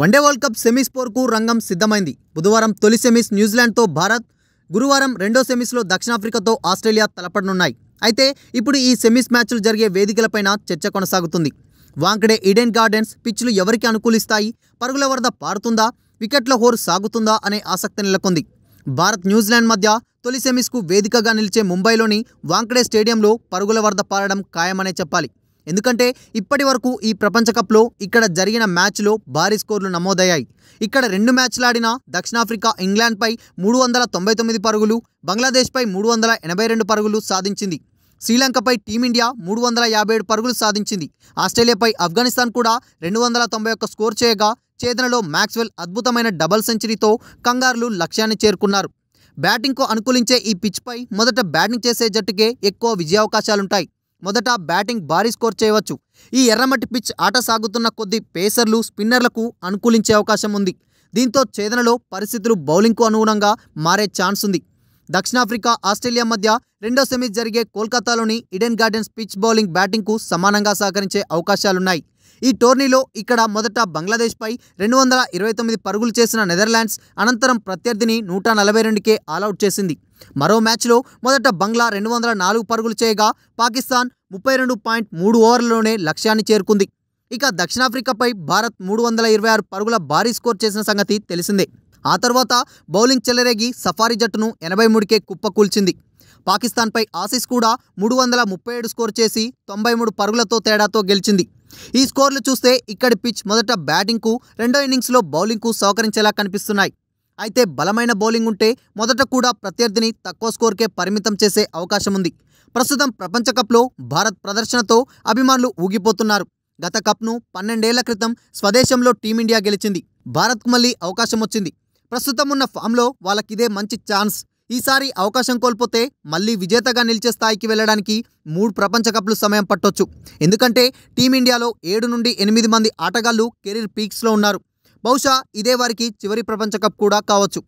one day world cup semis పోర్కు రంగం సిద్ధమైంది బుధవారం తొలి సెమీస్ న్యూజిలాండ్తో భారత్ గురువారం రెండో సెమీస్లో దక్షిణాఫ్రికాతో ఆస్ట్రేలియా తలపడనున్నాయి అయితే ఇప్పుడు ఈ సెమీస్ మ్యాచ్లు జరిగే వేదికలపైన చర్చ కొనసాగుతుంది వాంకడే ఈడెన్ గార్డెన్స్ పిచ్లు ఎవరికి అనుకూలిస్తాయి పరుగుల వరద పారుతుందా వికెట్ల హోరు సాగుతుందా అనే ఆసక్తి నెలకొంది భారత్ న్యూజిలాండ్ మధ్య తొలి సెమీస్కు వేదికగా నిలిచే ముంబైలోని వాంకడే స్టేడియంలో పరుగుల వరద పారడం ఖాయమనే చెప్పాలి ఎందుకంటే ఇప్పటి వరకు ఈ ప్రపంచ కప్లో ఇక్కడ జరిగిన మ్యాచ్లో భారీ స్కోర్లు నమోదయ్యాయి ఇక్కడ రెండు మ్యాచ్లాడిన దక్షిణాఫ్రికా ఇంగ్లాండ్పై మూడు వందల తొంభై తొమ్మిది పరుగులు బంగ్లాదేశ్పై మూడు వందల ఎనభై రెండు పరుగులు సాధించింది శ్రీలంకపై టీమిండియా మూడు వందల యాభై ఏడు పరుగులు సాధించింది ఆస్ట్రేలియాపై ఆఫ్ఘనిస్తాన్ కూడా రెండు వందల తొంభై ఒక్క స్కోర్ చేయగా చేతనలో మ్యాక్స్వెల్ అద్భుతమైన డబల్ సెంచరీతో కంగారులు లక్ష్యాన్ని చేరుకున్నారు బ్యాటింగ్కు అనుకూలించే ఈ పిచ్పై మొదట బ్యాటింగ్ చేసే జట్టుకే ఎక్కువ విజయావకాశాలుంటాయి మొదట బ్యాటింగ్ భారీ స్కోర్ చేయవచ్చు ఈ ఎర్రమట్టి పిచ్ ఆట సాగుతున్న కొద్దీ పేసర్లు స్పిన్నర్లకు అనుకూలించే అవకాశం ఉంది దీంతో చేదనలో పరిస్థితులు బౌలింగ్కు అనుగుణంగా మారే ఛాన్స్ ఉంది దక్షిణాఫ్రికా ఆస్ట్రేలియా మధ్య రెండో సెమీ జరిగే కోల్కతాలోని ఇడెన్ గార్డెన్స్ పిచ్ బౌలింగ్ బ్యాటింగ్కు సమానంగా సహకరించే అవకాశాలున్నాయి ఈ టోర్నీలో ఇక్కడ మొదట బంగ్లాదేశ్పై రెండు వందల ఇరవై తొమ్మిది పరుగులు చేసిన నెదర్లాండ్స్ అనంతరం ప్రత్యర్థిని నూట నలభై రెండుకే ఆలౌట్ చేసింది మరో మ్యాచ్లో మొదట బంగ్లా రెండు వందల నాలుగు పరుగులు చేయగా పాకిస్తాన్ ముప్పై రెండు పాయింట్ మూడు ఓవర్లలోనే లక్ష్యాన్ని చేరుకుంది ఇక దక్షిణాఫ్రికాపై భారత్ మూడు వందల ఇరవై ఆరు పరుగుల భారీ స్కోర్ చేసిన సంగతి తెలిసిందే ఆ తర్వాత బౌలింగ్ చెలరేగి సఫారీ జట్టును ఎనభై మూడుకే కుప్పకూల్చింది పాకిస్తాన్పై ఆసీస్ కూడా మూడు వందల ముప్పై ఏడు స్కోర్ చేసి తొంభై మూడు పరుగులతో తేడాతో గెలిచింది ఈ స్కోర్లు చూస్తే ఇక్కడి పిచ్ మొదట బ్యాటింగ్కు రెండో ఇన్నింగ్స్లో బౌలింగ్కు సహకరించేలా కనిపిస్తున్నాయి అయితే బలమైన బౌలింగ్ ఉంటే మొదట కూడా ప్రత్యర్థిని తక్కువ స్కోర్కే పరిమితం చేసే అవకాశం ఉంది ప్రస్తుతం ప్రపంచ కప్లో భారత్ ప్రదర్శనతో అభిమానులు ఊగిపోతున్నారు గత కప్ను పన్నెండేళ్ల క్రితం స్వదేశంలో టీమిండియా గెలిచింది భారత్కు మళ్ళీ అవకాశం వచ్చింది ప్రస్తుతం ఉన్న ఫామ్లో వాళ్ళకిదే మంచి ఛాన్స్ ఈసారి అవకాశం కోల్పోతే మళ్ళీ విజేతగా నిలిచే స్థాయికి వెళ్ళడానికి మూడు ప్రపంచ కప్లు సమయం పట్టొచ్చు ఎందుకంటే టీమిండియాలో ఏడు నుండి ఎనిమిది మంది ఆటగాళ్లు కెరీర్ పీక్స్లో ఉన్నారు బహుశా ఇదే వారికి చివరి ప్రపంచ కప్ కూడా కావచ్చు